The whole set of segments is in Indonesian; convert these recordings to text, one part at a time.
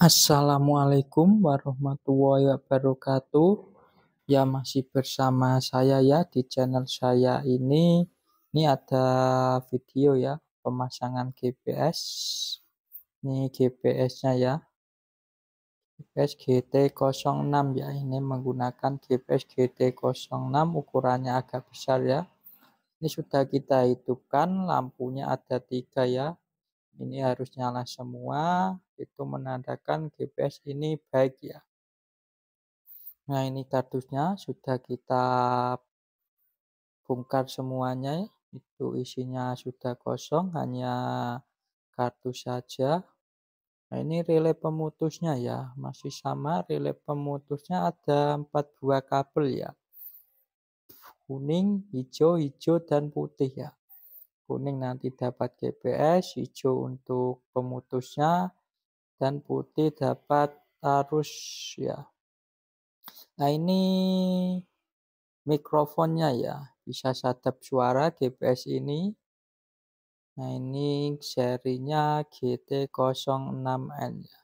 Assalamualaikum warahmatullahi wabarakatuh. Ya masih bersama saya ya di channel saya ini. Ini ada video ya pemasangan GPS. Ini GPS-nya ya. GPS GT06 ya. Ini menggunakan GPS GT06 ukurannya agak besar ya. Ini sudah kita hidupkan lampunya ada tiga ya ini harus nyala semua itu menandakan GPS ini baik ya nah ini kardusnya sudah kita bongkar semuanya ya. itu isinya sudah kosong hanya kartu saja nah ini relay pemutusnya ya masih sama relay pemutusnya ada empat buah kabel ya kuning hijau hijau dan putih ya kuning nanti dapat GPS, hijau untuk pemutusnya, dan putih dapat arus ya. Nah ini mikrofonnya ya, bisa sadap suara GPS ini. Nah ini serinya GT06N ya.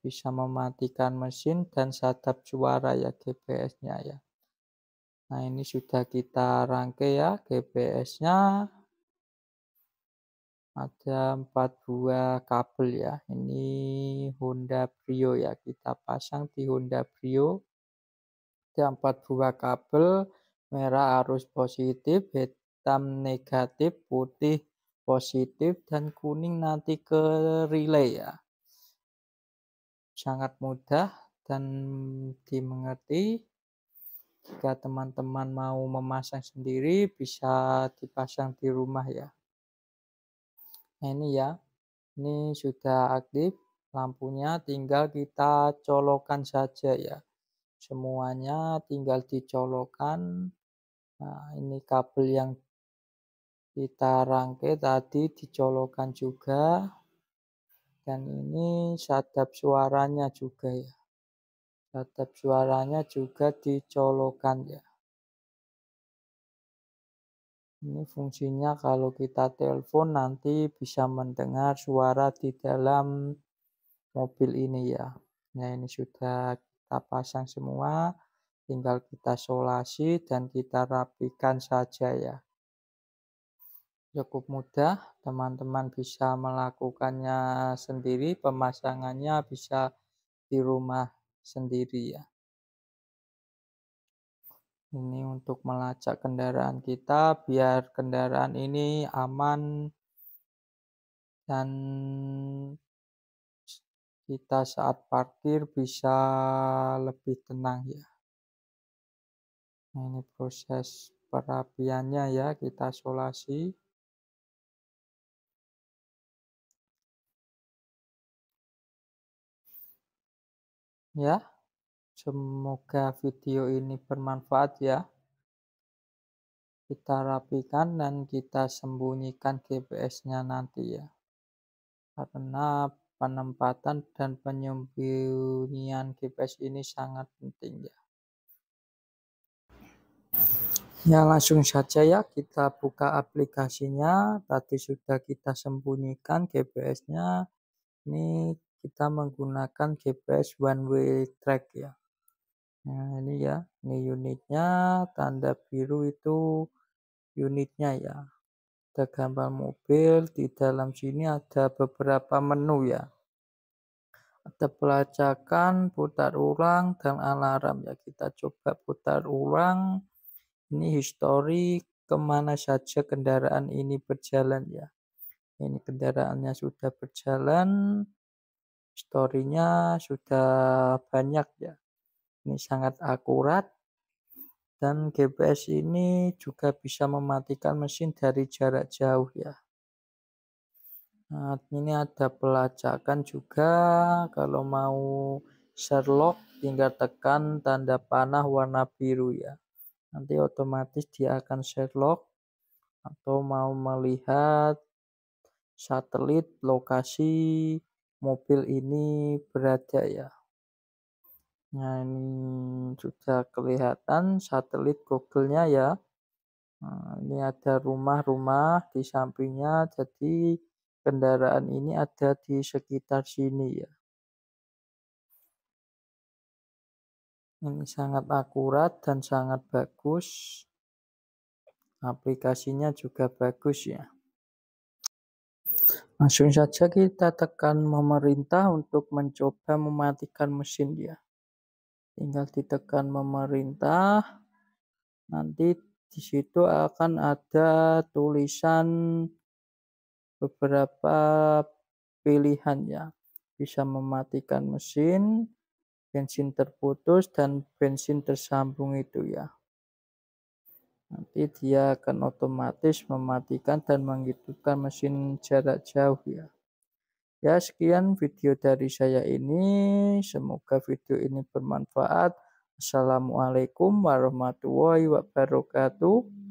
Bisa mematikan mesin dan sadap suara ya GPS-nya ya. Nah, ini sudah kita rangkai ya GPS-nya. Ada empat buah kabel ya. Ini Honda Brio ya. Kita pasang di Honda Brio. Ada empat buah kabel. Merah arus positif, hitam negatif, putih positif, dan kuning nanti ke relay ya. Sangat mudah dan dimengerti. Jika teman-teman mau memasang sendiri bisa dipasang di rumah ya. Nah ini ya, ini sudah aktif lampunya tinggal kita colokan saja ya. Semuanya tinggal dicolokan. Nah ini kabel yang kita rangkai tadi dicolokan juga dan ini sadap suaranya juga ya tetap suaranya juga dicolokan ya. Ini fungsinya kalau kita telepon nanti bisa mendengar suara di dalam mobil ini ya. Nah ini sudah kita pasang semua. Tinggal kita solasi dan kita rapikan saja ya. Cukup mudah, teman-teman bisa melakukannya sendiri. Pemasangannya bisa di rumah sendiri ya. Ini untuk melacak kendaraan kita biar kendaraan ini aman dan kita saat parkir bisa lebih tenang ya. Nah, ini proses perapiannya ya, kita solasi. Ya, semoga video ini bermanfaat ya. Kita rapikan dan kita sembunyikan GPS-nya nanti ya. Karena penempatan dan penyembunyian GPS ini sangat penting ya. Ya langsung saja ya kita buka aplikasinya. Tadi sudah kita sembunyikan GPS-nya. Ini kita menggunakan GPS one way track ya. Nah, ini ya, ini unitnya, tanda biru itu unitnya ya. Ada gambar mobil, di dalam sini ada beberapa menu ya. Ada pelacakan, putar ulang, dan alarm ya. Kita coba putar ulang. Ini histori kemana saja kendaraan ini berjalan ya. Ini kendaraannya sudah berjalan story sudah banyak ya. Ini sangat akurat dan GPS ini juga bisa mematikan mesin dari jarak jauh ya. Nah, ini ada pelacakan juga kalau mau Sherlock tinggal tekan tanda panah warna biru ya. Nanti otomatis dia akan Sherlock atau mau melihat satelit lokasi mobil ini berada ya. Nah ini sudah kelihatan satelit Google-nya ya. Nah, ini ada rumah-rumah di sampingnya, jadi kendaraan ini ada di sekitar sini ya. Ini sangat akurat dan sangat bagus. Aplikasinya juga bagus ya. Langsung saja kita tekan memerintah untuk mencoba mematikan mesin dia. Tinggal ditekan memerintah. Nanti di situ akan ada tulisan beberapa pilihan ya. Bisa mematikan mesin, bensin terputus, dan bensin tersambung itu ya nanti dia akan otomatis mematikan dan menghidupkan mesin jarak jauh ya. Ya, sekian video dari saya ini. Semoga video ini bermanfaat. Assalamualaikum warahmatullahi wabarakatuh.